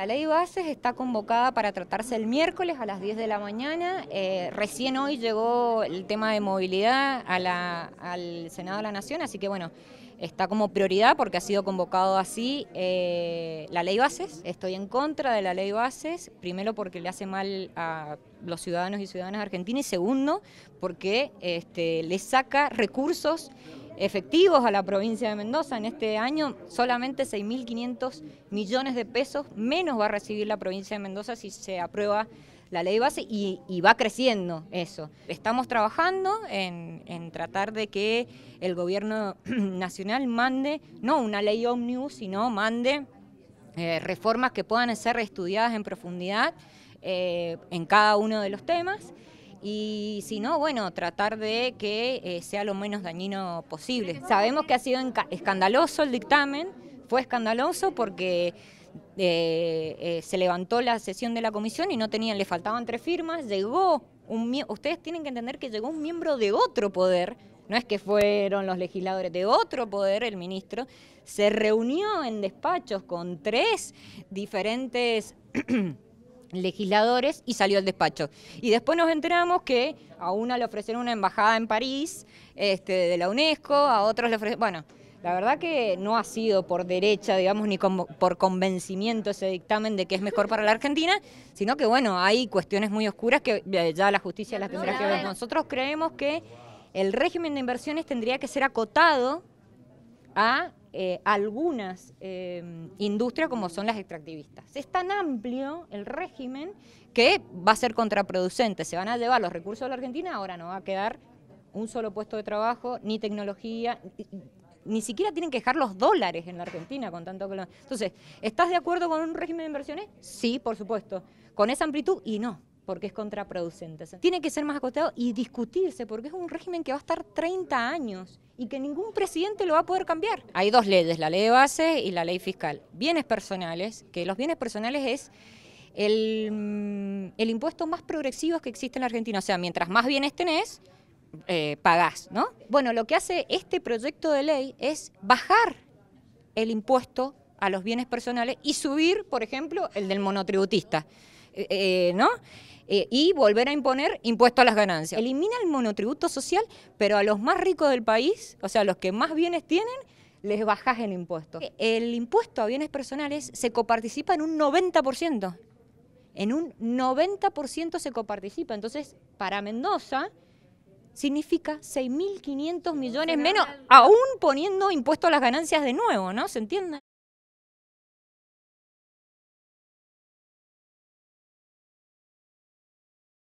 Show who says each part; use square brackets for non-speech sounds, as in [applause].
Speaker 1: La ley bases está convocada para tratarse el miércoles a las 10 de la mañana. Eh, recién hoy llegó el tema de movilidad al Senado de la Nación, así que bueno, está como prioridad porque ha sido convocado así eh, la ley bases. Estoy en contra de la ley bases, primero porque le hace mal a los ciudadanos y ciudadanas Argentina y segundo porque este, le saca recursos efectivos a la provincia de Mendoza. En este año solamente 6.500 millones de pesos menos va a recibir la provincia de Mendoza si se aprueba la ley base y, va creciendo eso. Estamos trabajando en, tratar de que el gobierno [clears throat] nacional mande, no una ley ómnibus, sino mande eh, reformas que puedan ser estudiadas en profundidad eh, en cada uno de los temas y si no, bueno, tratar de que eh, sea lo menos dañino posible. Sabemos que ha sido escandaloso el dictamen, fue escandaloso porque eh, eh, se levantó la sesión de la comisión y no tenían, le faltaban tres firmas, llegó un ustedes tienen que entender que llegó un miembro de otro poder, no es que fueron los legisladores de otro poder, el ministro, se reunió en despachos con tres diferentes [clears throat] legisladores y salió el despacho. Y después nos enteramos que a una le ofrecieron una embajada en París este, de la UNESCO, a otros le ofrecieron, bueno, la verdad que no ha sido por derecha, digamos, ni por convencimiento ese dictamen de que es mejor para la Argentina, sino que, bueno, hay cuestiones muy oscuras que eh, ya la justicia las tendrá que ver. Nosotros creemos que el régimen de inversiones tendría que ser acotado a eh, algunas eh, industrias como son las extractivistas. Es tan amplio el régimen que va a ser contraproducente. Se van a llevar los recursos de la Argentina, ahora no va a quedar un solo puesto de trabajo, ni tecnología, ni siquiera tienen que dejar los dólares en la Argentina con tanto que Entonces, ¿estás de acuerdo con un régimen de inversiones? Sí, por supuesto. Con esa amplitud y no porque es contraproducente. Tiene que ser más acotado y discutirse, porque es un régimen que va a estar 30 años y que ningún presidente lo va a poder cambiar. Hay dos leyes, la ley de base y la ley fiscal. Bienes personales, que los bienes personales es el, mm, el impuesto más progresivo que existe en la Argentina. O sea, mientras más bienes tenés, eh, pagás, ¿no? Bueno, lo que hace este proyecto de ley es bajar el impuesto a los bienes personales y subir, por ejemplo, el del monotributista, eh, eh, ¿no? y volver a imponer impuesto a las ganancias. Elimina el monotributo social, pero a los más ricos del país, o sea, los que más bienes tienen, les bajas el impuesto. El impuesto a bienes personales se coparticipa en un 90%. En un 90% se coparticipa. Entonces, para Mendoza, significa 6.500 millones menos, aún poniendo impuesto a las ganancias de nuevo, ¿no? ¿Se entiende?